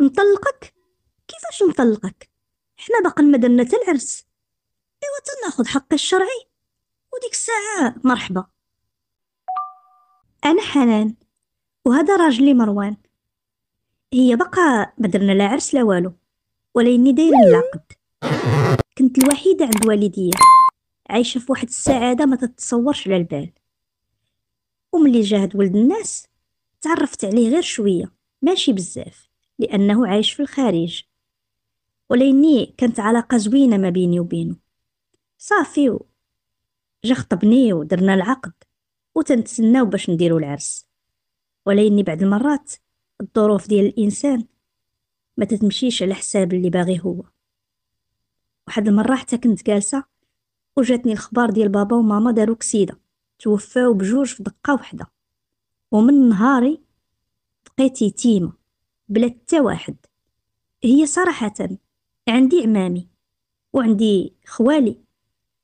نطلقك كيفاش نطلقك حنا باقا ما درنا حتى العرس ايوا تناخذ حقي الشرعي وديك الساعه مرحبا انا حنان وهذا راجلي مروان هي باقا ما درنا لا عرس لا والو اني دايره العقد كنت الوحيده عند والديا عايشه في واحد السعاده ما تتصورش على البال وملي جا هاد ولد الناس تعرفت عليه غير شويه ماشي بزاف لأنه عايش في الخارج وليني كانت علاقة زوينة ما بيني وبينه صافي جا خطبني ودرنا العقد وتنتسناو باش نديرو العرس وليني بعد المرات الظروف ديال الإنسان ما تتمشيش على حساب اللي باغي هو واحد المرة حتى كنت جالسة وجاتني الخبار ديال بابا وماما دارو كسيدة توفاو بجوج في دقة وحدة ومن نهاري بقيت يتيمة بلا حتى واحد هي صراحة عندي عمامي وعندي خوالي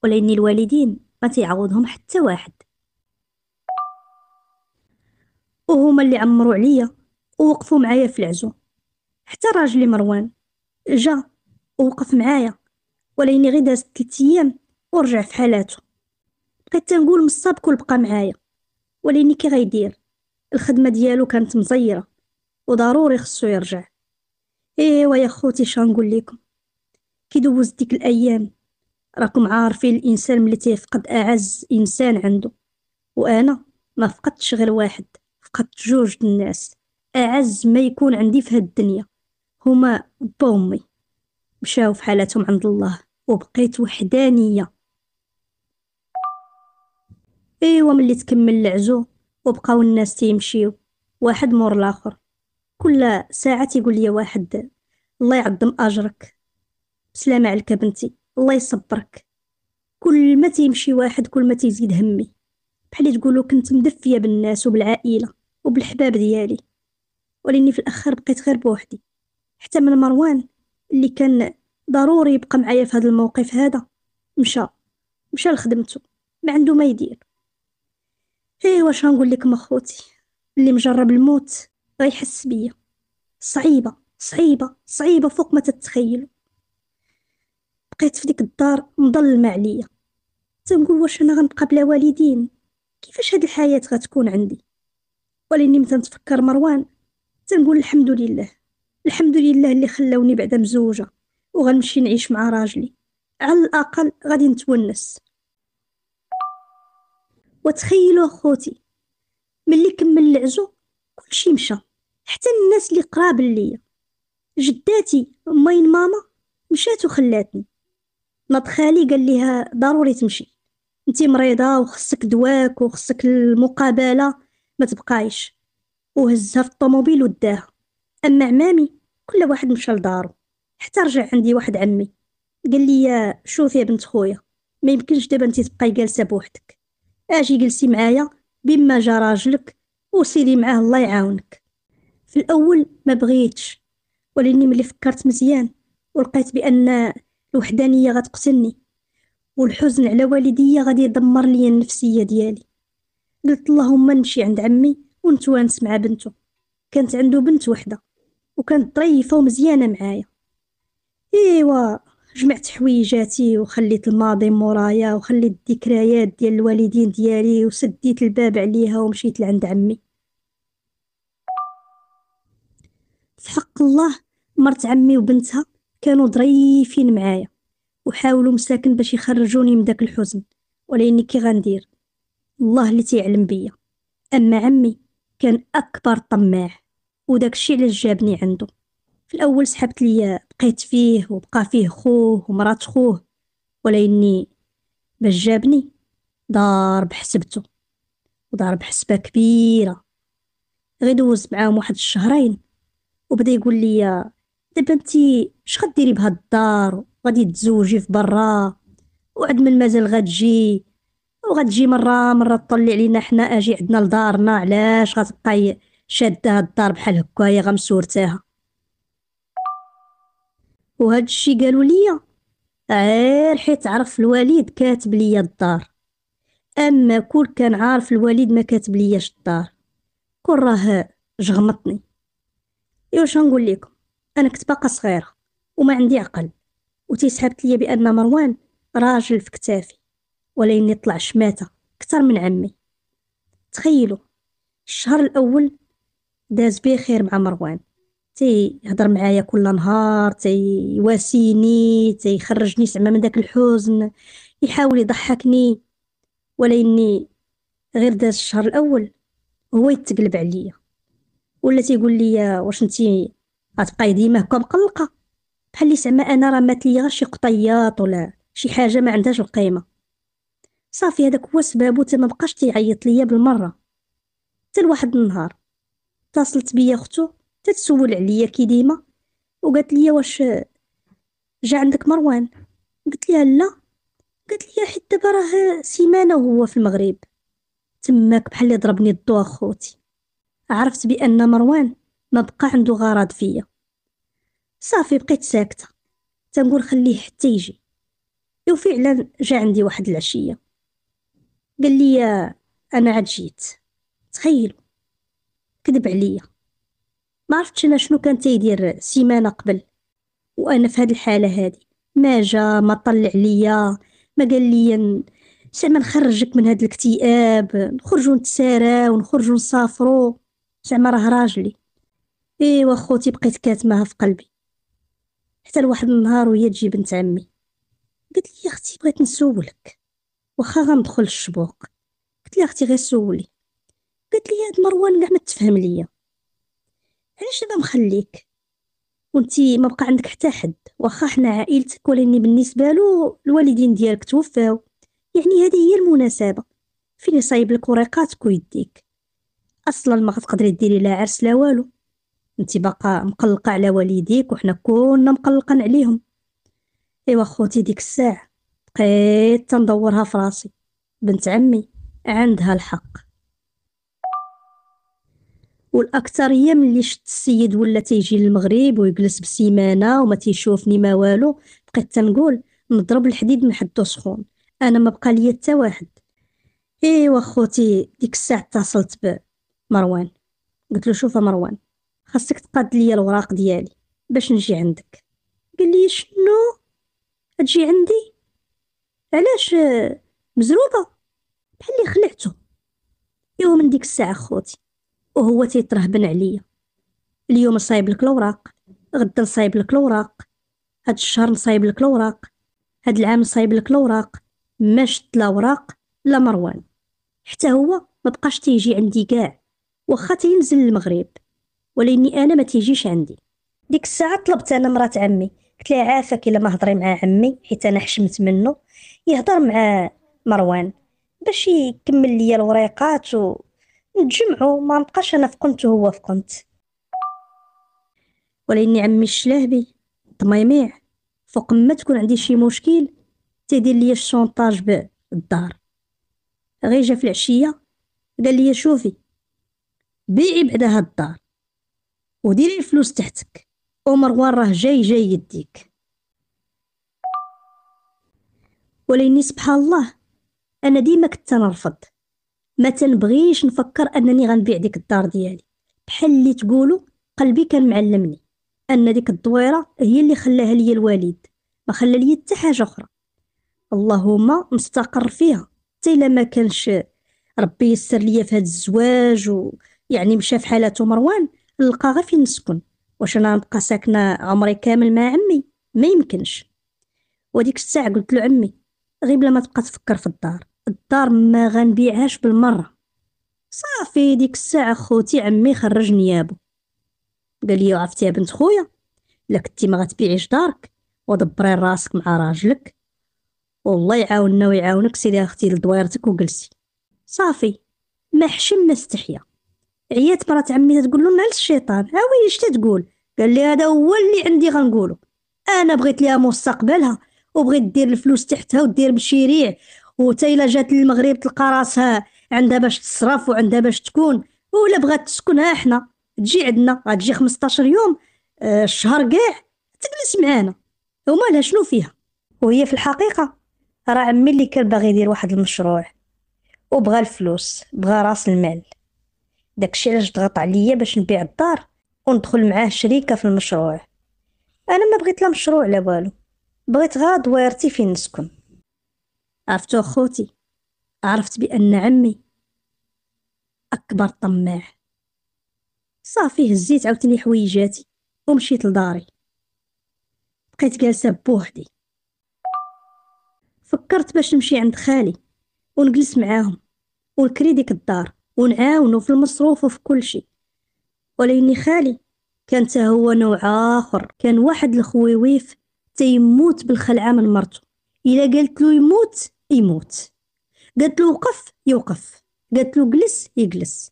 ولاني الوالدين ما تيعوضهم حتى واحد وهما اللي عمرو عليا ووقفوا معايا في العزو حتى راجلي مروان جا ووقف معايا ولاني غير دازت ثلاث ايام ورجع في حالاتو بقيت تنقول مصاب كل بقى معايا ولاني كي غيدير الخدمه ديالو كانت مزيره وضروري خصو يرجع ايوا إيه، يا خوتي شنقول لكم كي دوز ديك الايام راكم عارفين الانسان ملي تيفقد اعز انسان عنده وانا ما فقدتش غير واحد فقدت جوج الناس اعز ما يكون عندي في الدنيا هما با وامي مشاو في حالتهم عند الله وبقيت وحدانيه ايوا ملي تكمل العزو وبقاو الناس تيمشيو واحد مور الاخر كل ساعة تيقول لي واحد الله يعظم أجرك بسلامة عليك بنتي الله يصبرك كل ما تيمشي واحد كل ما تيزيد همي بحال تقولوا كنت مدفية بالناس وبالعائلة وبالحباب ديالي ولاني في الأخر بقيت غير بوحدي حتى من مروان اللي كان ضروري يبقى معايا في هذا الموقف هذا مشى مشى لخدمته ما عنده ما يدير ايوا واش نقول لك مخوتي اللي مجرب الموت غيحس بيا صعيبة صعيبة صعيبة فوق ما تتخيلوا بقيت في ديك الدار مظلمة عليا تنقول واش انا غنبقى بلا والدين كيفاش هاد الحياة غتكون عندي ولاني متنتفكر مروان تنقول الحمد لله الحمد لله اللي خلاوني بعدا مزوجة وغنمشي نعيش مع راجلي على الأقل غادي نتونس وتخيلوا أخوتي ملي كمل العزو كلشي مشى حتى الناس اللي قراب ليا جداتي مين ماما مشات وخلاتني نط خالي قال ليها ضروري تمشي انت مريضه وخصك دواك وخصك المقابله ما تبقايش وهزها في الطوموبيل وداها اما عمامي كل واحد مشى لدارو حتى رجع عندي واحد عمي قال لي شوفي يا بنت خويا ما يمكنش دابا انت تبقاي جالسه بوحدك اجي جلسي معايا بما جا راجلك وسيري معاه الله يعاونك في الأول ما بغيتش ولكن ملي فكرت مزيان ولقيت بأن الوحدانية غتقتلني والحزن على والديا غادي يدمر لي النفسية ديالي قلت اللهم نمشي عند عمي ونتوانس مع بنته كانت عنده بنت وحده وكانت طريفة ومزيانه معايا ايوا جمعت حويجاتي وخليت الماضي مورايا وخليت الذكريات ديال الوالدين ديالي وسديت الباب عليها ومشيت لعند عمي في حق الله مرت عمي وبنتها كانوا ظريفين معايا وحاولوا مساكن باش يخرجوني من داك الحزن ولكن كي غندير الله اللي تيعلم بيا اما عمي كان اكبر طماع وداك الشيء علاش جابني عنده في الاول سحبت ليا بقيت فيه وبقى فيه خوه ومرات خوه ولاني باش جابني دار بحسبته ودار بحسبه كبيره غير دوزت معاهم واحد الشهرين وبدا يقول لي دابا انت اش غديري بهاد الدار غادي تزوجي في برا وعد من مازال غتجي وغتجي مره مره تطلع علينا حنا اجي عندنا لدارنا علاش غتبقاي شاده هاد الدار بحال هكايا غمسورتاها وهاد الشي قالوا ليا غير حيت عرف الوالد كاتب ليا الدار اما كل كان عارف الوالد ما كاتب لياش الدار كون راه جغمطني ايوا واش نقول لكم انا كنت باقا صغيره وما عندي عقل وتيسحبت ليا بان مروان راجل في كتافي ولا اني طلع شماته اكثر من عمي تخيلوا الشهر الاول داز بيه خير مع مروان تيهضر معايا كل نهار تيواسيني تيخرجني زعما من داك الحزن يحاول يضحكني ولا اني غير داز الشهر الاول هو يتقلب عليا ولا تيقول لي واش انت غتبقاي ديما هكا مقلقه بحال اللي زعما انا راه مات لي غير شي قطيات ولا شي حاجه ما عندهاش القيمه صافي هذاك هو السبب حتى ما بقاش تيعيط ليا بالمره حتى لواحد النهار اتصلت بيا اختو تتسول عليا كي ديما وقالت لي واش جا عندك مروان قلت لها لا قالت لي حيت دابا راه سيمانه وهو في المغرب تماك بحال اللي ضربني الضو خوتي عرفت بأن مروان ما بقى عنده غرض فيا صافي بقيت ساكتة تنقول خليه حتى يجي وفعلا جا عندي واحد العشية قال لي أنا عاد جيت تخيلوا كذب عليا ما عرفتش أنا شنو كان تيدير سيمانة قبل وأنا في هاد الحالة هادي ما جا ما طلع ليا ما قال لي زعما نخرجك من هاد الاكتئاب نخرجو نتسارى ونخرجوا نسافرو زعما راه راجلي ايوا خوتي بقيت كاتماها في قلبي حتى لواحد النهار وهي تجي بنت عمي قلت لي اختي بغيت نسولك واخا غندخل الشبوق قلت لي اختي غير سولي قلت لي هاد مروان كاع ما تفهم ليا علاش دابا مخليك وانتي ما بقى عندك حتى حد واخا حنا عائلتك ولاني بالنسبه له الوالدين ديالك توفاو يعني هذه هي المناسبه فين يصايب لك وريقاتك ويديك اصلا ما غتقدري ديري لا عرس لا والو انت باقا مقلقه على والديك وحنا كنا مقلقان عليهم ايوا خوتي ديك الساعه بقيت تندورها في راسي بنت عمي عندها الحق والاكثريه ملي شفت السيد ولا تيجي للمغرب ويجلس بسيمانه وما تيشوفني ما والو بقيت تنقول نضرب الحديد من حدو سخون انا ما بقى ليا حتى واحد ايوا خوتي ديك الساعه اتصلت مروان قلت له شوف مروان خاصك تقاد ليا الوراق ديالي باش نجي عندك قال لي شنو تجي عندي علاش مزروبه بحال اللي خلعته ايوا من ديك الساعه خوتي وهو تيترهبن عليا اليوم صايب لك الوراق غدا نصايب لك الوراق هاد الشهر نصايب لك الوراق هاد العام نصايب لك الوراق ما شت لا وراق لا مروان حتى هو ما بقاش تيجي عندي كاع واخا تينزل المغرب ولاني انا ما تيجيش عندي ديك الساعه طلبت انا مرات عمي قلت لها عافاك الا ما هضري مع عمي حيت انا حشمت منه يهضر مع مروان باش يكمل ليا الوريقات ونتجمعوا ما نبقاش انا فقنت وهو فقنت ولاني عمي الشلاهبي طميميع فوق ما تكون عندي شي مشكل تيدير ليا الشونطاج بالدار غير جا في العشيه قال لي شوفي بيعي بعد هاد الدار وديري الفلوس تحتك ومروان راه جاي جاي يديك وليني سبحان الله انا ديما كنت نرفض ما تنبغيش نفكر انني غنبيع ديك الدار ديالي بحال اللي تقولوا قلبي كان معلمني ان ديك الدويره هي اللي خلاها لي الوالد ما خلى لي حتى حاجه اخرى اللهم مستقر فيها حتى الا ما كانش ربي يسر ليا في هذا الزواج و يعني مشى في حالته مروان لقى غير فين نسكن واش انا نبقى ساكنه عمري كامل مع عمي ما يمكنش وديك الساعه قلت له عمي غير بلا ما تبقى تفكر في الدار الدار ما غنبيعهاش بالمره صافي ديك الساعه خوتي عمي خرج نيابو قال لي عرفتي يا بنت خويا لا كنتي ما غتبيعيش دارك ودبري راسك مع راجلك والله يعاوننا ويعاونك سيدي اختي لدويرتك وجلسي صافي ما حشم ما استحيا عيات مرات عمي تقول له نعل الشيطان ها وين اش تقول قال لي هذا هو اللي عندي غنقولو انا بغيت ليها مستقبلها وبغيت دير الفلوس تحتها ودير مشاريع وتا الا جات للمغرب تلقى راسها عندها باش تصرف وعندها باش تكون ولا بغات تسكن ها حنا تجي عندنا غتجي 15 يوم آه، الشهر كاع تجلس معانا ومالها شنو فيها وهي في الحقيقة راه عمي اللي كان باغي يدير واحد المشروع وبغى الفلوس بغى راس المال داكشي علاش ضغط عليا باش نبيع الدار وندخل معاه شريكه في المشروع انا ما بغيت لا مشروع لا والو بغيت غا دويرتي فين نسكن عرفتو خوتي عرفت بان عمي اكبر طماع صافي هزيت عاوتاني حويجاتي ومشيت لداري بقيت جالسه بوحدي فكرت باش نمشي عند خالي ونجلس معاهم ونكري ديك الدار ونعاونو في المصروف وفي كل شيء ولكن خالي كان هو نوع آخر كان واحد الخويويف تيموت بالخلعة من مرتو إلا قالت له يموت يموت قالت له وقف يوقف قالت له جلس يجلس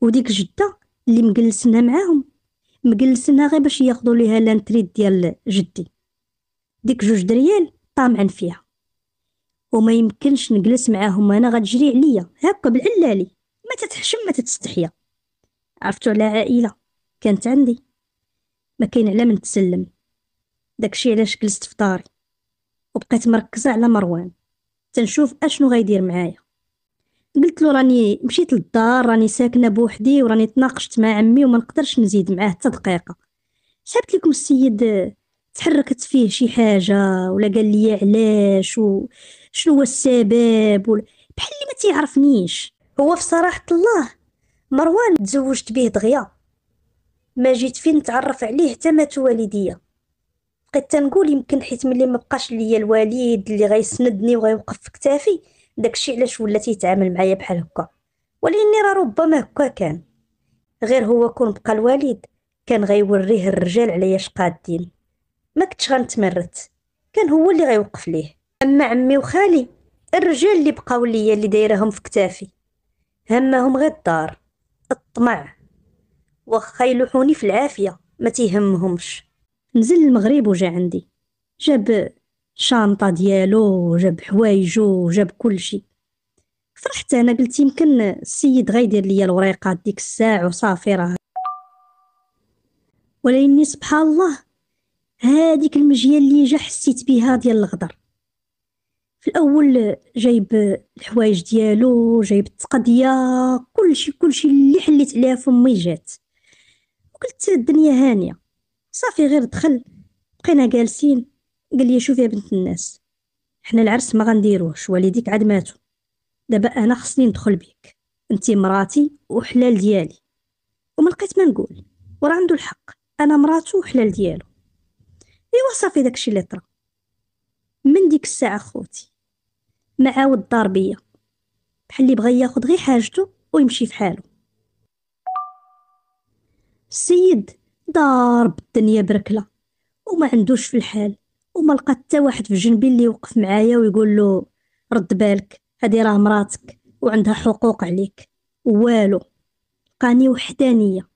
وديك جدة اللي مجلسنا معاهم مجلسنا غير باش ياخدو ليها لانتريد ديال جدي ديك جوج دريال طامعا فيها وما يمكنش نجلس معاهم انا غتجري عليا هكا بالعلالي ما تتحشم ما تتستحيا عرفتو على عائلة كانت عندي ما كاين على من تسلم داكشي علاش جلست في داري وبقيت مركزة على مروان تنشوف اشنو غيدير معايا قلت له راني مشيت للدار راني ساكنه بوحدي وراني تناقشت مع عمي وما نقدرش نزيد معاه حتى دقيقه شابت لكم السيد تحركت فيه شي حاجه ولا قال لي علاش وشنو هو السبب بحال اللي ما تيعرفنيش هو في صراحة الله مروان تزوجت به دغيا ما جيت فين نتعرف عليه حتى مات والديا بقيت تنقول يمكن حيت ملي ما بقاش ليا الوالد اللي غيسندني وغيوقف في كتافي داكشي علاش ولا تيتعامل معايا بحال هكا ولاني راه ربما هكا كان غير هو كون بقى الوالد كان غيوريه الرجال عليا شقادين ما كنتش غنتمرت كان هو اللي غيوقف ليه اما عمي وخالي الرجال اللي بقاو ليا اللي دايرهم في كتافي همهم غير الدار الطمع واخا يلوحوني في العافية ما تيهمهمش نزل المغرب وجا عندي جاب شانطة ديالو جاب حوايجو جاب كلشي فرحت انا قلت يمكن السيد غيدير ليا الوريقات ديك الساعة وصافي راه ولكني سبحان الله هاديك المجيه اللي جا حسيت بها ديال الغدر الاول جايب الحوايج ديالو جايب التقضيه كلشي كلشي اللي حليت عليها فمي جات قلت الدنيا هانيه صافي غير دخل بقينا جالسين قال لي شوفي يا بنت الناس حنا العرس ما غنديروهش والديك عاد ماتوا دابا انا خصني ندخل بيك انت مراتي وحلال ديالي وما لقيت ما نقول وراه عنده الحق انا مراتو وحلال ديالو ايوا صافي داكشي اللي طرا من ديك الساعه خوتي مع عاود بيا بحال اللي بغى ياخد غير حاجته ويمشي في حاله السيد ضارب الدنيا بركله وما عندوش في الحال وما لقى حتى واحد في جنبي اللي يوقف معايا ويقول له رد بالك هذه راه مراتك وعندها حقوق عليك والو لقاني وحدانيه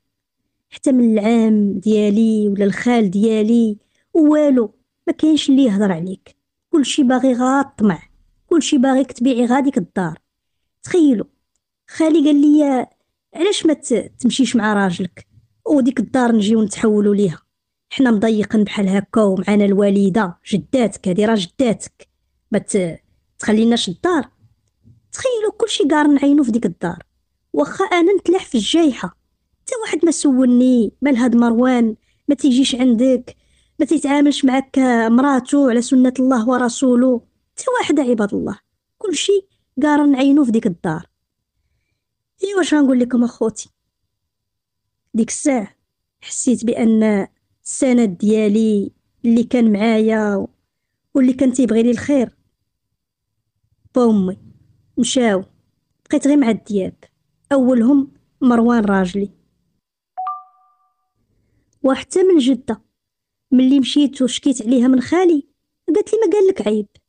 حتى من العام ديالي ولا الخال ديالي والو ما كاينش اللي يهضر عليك كلشي باغي غير كلشي باغيك تبيعي غاديك الدار تخيلوا خالي قال لي علاش ما تمشيش مع راجلك وديك الدار نجيو نتحولوا ليها حنا مضيقين بحال هكا ومعانا الوالده جداتك هادي راه جداتك ما تخليناش الدار تخيلوا كلشي قار نعينو في ديك الدار واخا انا نتلاح في الجايحه حتى واحد ما سولني مال هاد مروان ما تيجيش عندك ما تيتعاملش معك مراتو على سنه الله ورسوله حتى واحدة عباد الله كلشي قارن نعينو في ديك الدار ايوا واش غنقول لكم اخوتي ديك الساعة حسيت بان السند ديالي اللي كان معايا واللي كان تيبغي لي الخير بومي مشاو بقيت غير مع الدياب اولهم مروان راجلي وحتى من جده ملي مشيت وشكيت عليها من خالي قالت لي ما قال لك عيب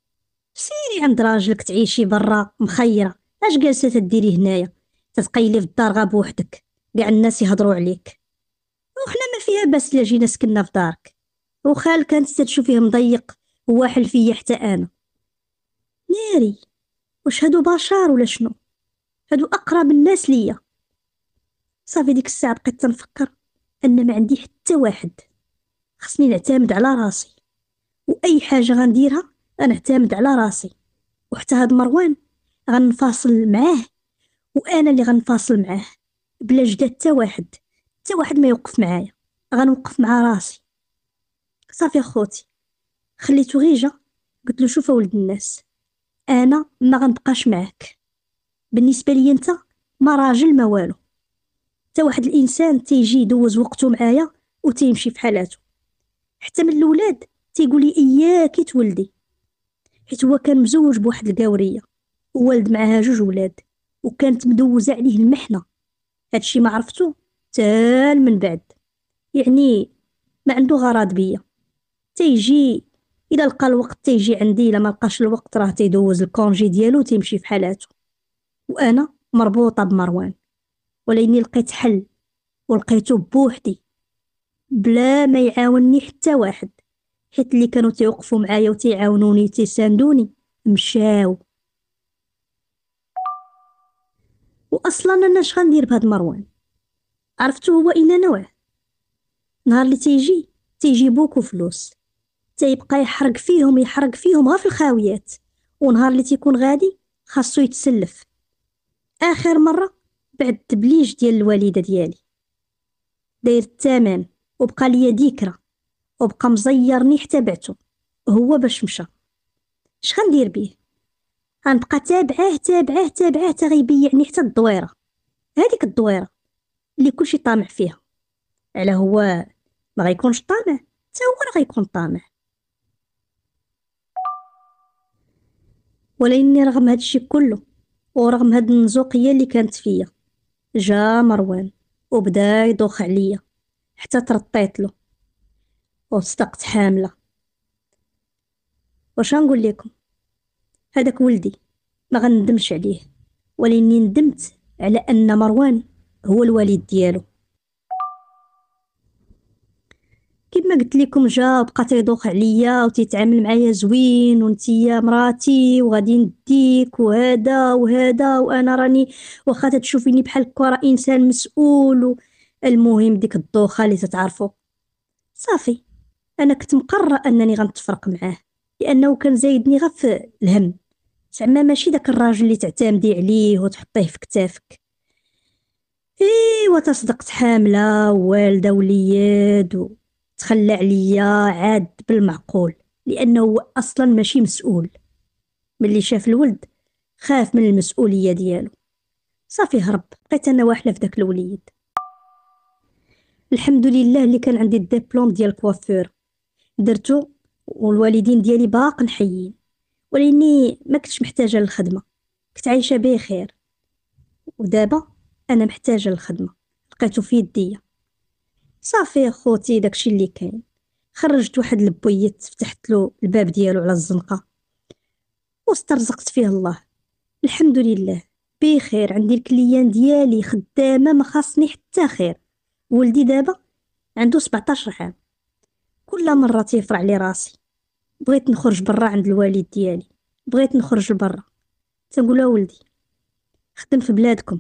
سيري عند راجلك تعيشي برا مخيرة اش جالسة تديري هنايا تتقيلي في الدار غاب وحدك كاع الناس يهضروا عليك وحنا ما فيها باس الا جينا سكننا في دارك وخال كانت تتشوفيه مضيق وواحل فيا حتى انا ناري واش هادو بشار ولا شنو هادو اقرب الناس ليا صافي ديك الساعه بقيت تنفكر ان ما عندي حتى واحد خصني نعتمد على راسي واي حاجه غنديرها غنعتمد على راسي وحتى هاد مروان غنفاصل معاه وانا اللي غنفاصل معاه بلا جداد حتى واحد حتى واحد ما يوقف معايا غنوقف مع راسي صافي اخوتي خليته غي قلت له شوف ولد الناس انا ما غنبقاش معاك بالنسبه لي انت ما راجل ما والو حتى واحد الانسان تيجي يدوز وقته معايا وتيمشي في حالاته حتى من الاولاد تيقولي اياكي تولدي حيت هو كان مزوج بواحد القاوريه ووالد معاها جوج ولاد وكانت مدوزه عليه المحنه هادشي ما عرفته تال من بعد يعني ما عنده غراض بيا تيجي الا لقى الوقت تيجي عندي الا ما لقاش الوقت راه تيدوز الكونجي ديالو تيمشي في حالاتو وانا مربوطه بمروان ولاني لقيت حل ولقيتو بوحدي بلا ما يعاوني حتى واحد حيت اللي كانوا تيوقفوا معايا وتيعاونوني تيساندوني مشاو واصلا انا اش غندير بهاد مروان عرفتو هو الا نوع نهار اللي تيجي تيجي بوكو فلوس تيبقى يحرق فيهم يحرق فيهم غا في الخاويات ونهار اللي تيكون غادي خاصو يتسلف اخر مره بعد التبليج ديال الوالده ديالي داير الثمن وبقى ليا ذكرى وبقى مزيرني حتى بعتو هو باش مشى اش غندير بيه غنبقى تابعاه تابعاه تابعاه حتى غيبيعني حتى الدويره هذيك الدويره اللي كلشي طامع فيها على هو ما غيكونش طامع حتى هو راه غيكون طامع ولاني رغم هادشي كله ورغم هاد النزوقيه اللي كانت فيا جا مروان وبدا يدوخ عليا حتى ترطيت له وصدقت حاملة واش نقول لكم هذاك ولدي ما غندمش عليه ولاني ندمت على ان مروان هو الوالد ديالو كيما قلت لكم جا بقى تيدوخ عليا وتيتعامل معايا زوين ونتيا مراتي وغادي نديك وهذا وهذا وانا راني واخا تشوفيني بحال هكا انسان مسؤول المهم ديك الدوخه اللي تتعرفوا صافي انا كنت مقرره انني غنتفرق معاه لانه كان زايدني غف في الهم زعما ماشي داك الراجل اللي تعتمدي عليه وتحطيه في كتافك ايوا تصدقت حامله والده وليد تخلى عليا عاد بالمعقول لانه هو اصلا ماشي مسؤول ملي شاف الولد خاف من المسؤوليه ديالو صافي هرب بقيت انا واحله في داك الوليد الحمد لله اللي كان عندي الدبلوم ديال الكوافير درتو والوالدين ديالي باقن حيين ولاني ما كنتش محتاجه للخدمه كنت عايشه بخير ودابا انا محتاجه للخدمه لقيتو في يديا صافي خوتي داكشي اللي كاين خرجت واحد البويت فتحت له الباب ديالو على الزنقه واسترزقت فيه الله الحمد لله بخير عندي الكليان ديالي خدامه ما خاصني حتى خير ولدي دابا عنده 17 عام كل مرة تيفرع لي راسي بغيت نخرج برا عند الوالد ديالي بغيت نخرج لبرا تنقول ولدي خدم في بلادكم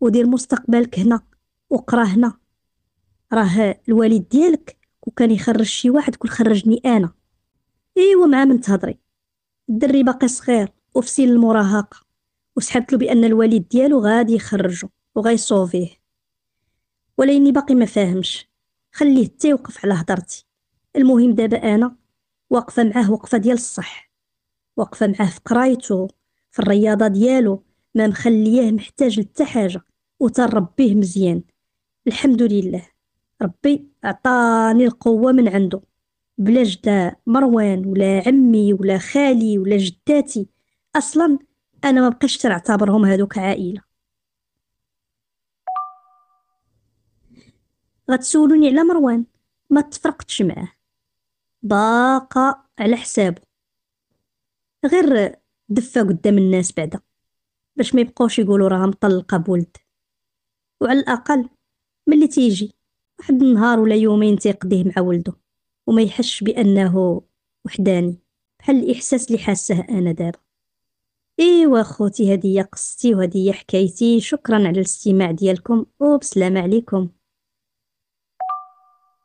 ودير مستقبلك هنا وقرا هنا راه الوالد ديالك وكان يخرج شي واحد كون خرجني انا ايوا مع من تهضري الدري باقي صغير وفي سن المراهقه وسحبت له بان الوالد ديالو غادي يخرجو وغيصوفيه وليني باقي ما فاهمش خليه حتى يوقف على هضرتي المهم دابا انا واقفه معاه وقفه ديال الصح واقفه معاه في قرايته في الرياضه ديالو ما مخلياه محتاج لتا حاجه وتربيه مزيان الحمد لله ربي عطاني القوه من عنده بلا جدا مروان ولا عمي ولا خالي ولا جداتي اصلا انا ما بقيتش تعتبرهم هذوك عائله غتسولوني على مروان ما تفرقتش معاه باقة على حسابه غير دفة قدام الناس بعدا باش ما يبقوش يقولوا راه مطلقة بولد وعلى الأقل ملي تيجي واحد النهار ولا يومين تيقضيه مع ولده وما يحش بأنه وحداني بحال الإحساس اللي حاسه أنا دابا إيوا خوتي هدي قصتي وهدي حكايتي شكرا على الاستماع ديالكم وبسلامة عليكم